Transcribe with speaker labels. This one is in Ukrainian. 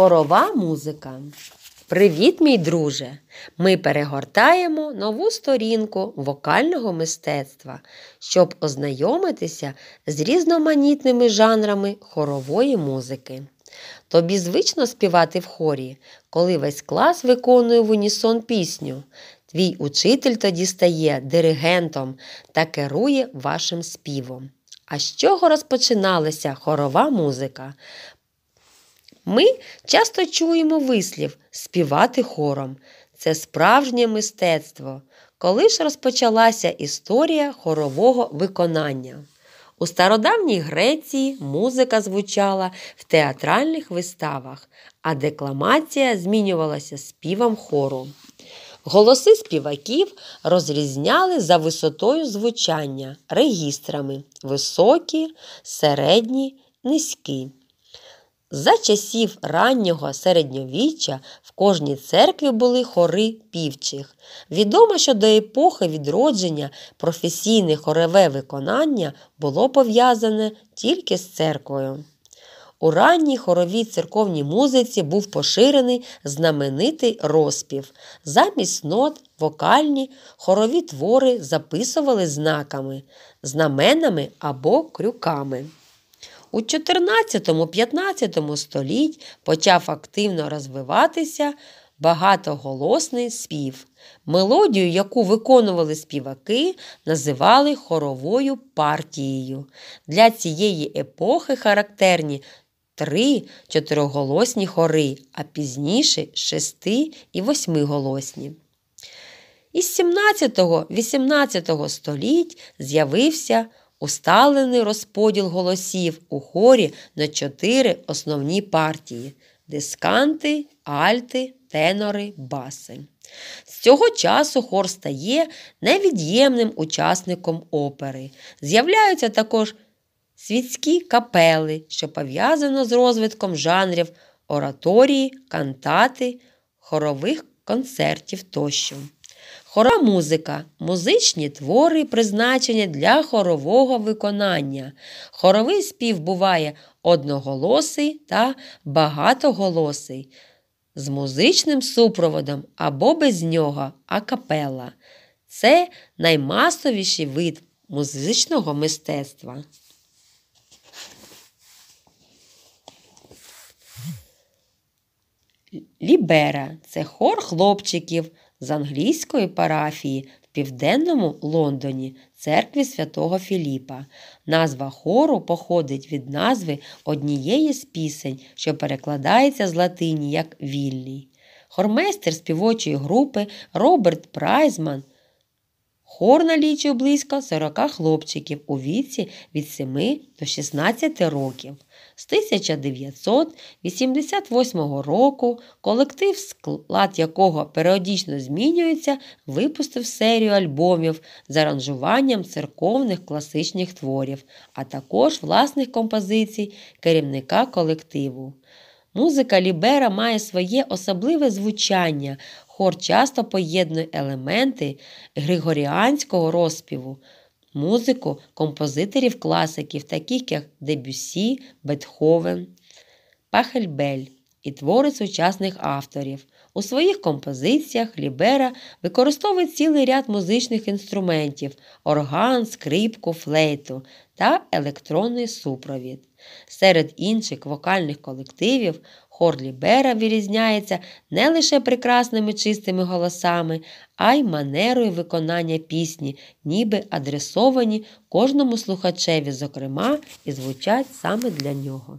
Speaker 1: Хорова музика. Привіт, мій друже! Ми перегортаємо нову сторінку вокального мистецтва, щоб ознайомитися з різноманітними жанрами хорової музики. Тобі звично співати в хорі, коли весь клас виконує в унісон пісню. Твій учитель тоді стає диригентом та керує вашим співом. А з чого розпочиналася хорова музика? Ми часто чуємо вислів співати хором. Це справжнє мистецтво. Коли ж розпочалася історія хорового виконання? У стародавній Греції музика звучала в театральних виставах, а декламація змінювалася співом хору. Голоси співаків розрізняли за висотою звучання регістрами високі, середні, низькі. За часів раннього середньовіччя в кожній церкві були хори півчих. Відомо, що до епохи відродження професійне хореве виконання було пов'язане тільки з церквою. У ранній хоровій церковній музиці був поширений знаменитий розпів. Замість нот, вокальні, хорові твори записували знаками, знаменами або крюками у 14-15 століть почав активно розвиватися багатоголосний спів. Мелодію, яку виконували співаки, називали хоровою партією. Для цієї епохи характерні три чотириголосні хори, а пізніше шести і восьмиголосні. Із 17-18 століть з'явився Усталений розподіл голосів у хорі на чотири основні партії дисканти, альти, тенори, баси. З цього часу хор стає невід'ємним учасником опери. З'являються також світські капели, що пов'язано з розвитком жанрів ораторії, кантати, хорових концертів тощо. Хора музика музичні твори, призначені для хорового виконання. Хоровий спів буває одноголосий та багатоголосий, з музичним супроводом або без нього акапела. Це наймасовіший вид музичного мистецтва. Лібера це хор хлопчиків з англійської парафії в південному Лондоні церкві святого Філіпа. Назва хору походить від назви однієї з пісень, що перекладається з латині як вільний. Хормейстер співочої групи Роберт Прайзман Хор налічив близько 40 хлопчиків у віці від 7 до 16 років. З 1988 року колектив, склад якого періодично змінюється, випустив серію альбомів з аранжуванням церковних класичних творів, а також власних композицій керівника колективу. Музика Лібера має своє особливе звучання, хор часто поєднує елементи григоріанського розпіву, музику композиторів класиків, таких як Дебюсі, Бетховен, Пахельбель і твори сучасних авторів. У своїх композиціях Лібера використовує цілий ряд музичних інструментів орган, скрипку, флейту та електронний супровід. Серед інших вокальних колективів хор Лібера вирізняється не лише прекрасними чистими голосами, а й манерою виконання пісні, ніби адресовані кожному слухачеві, зокрема, і звучать саме для нього.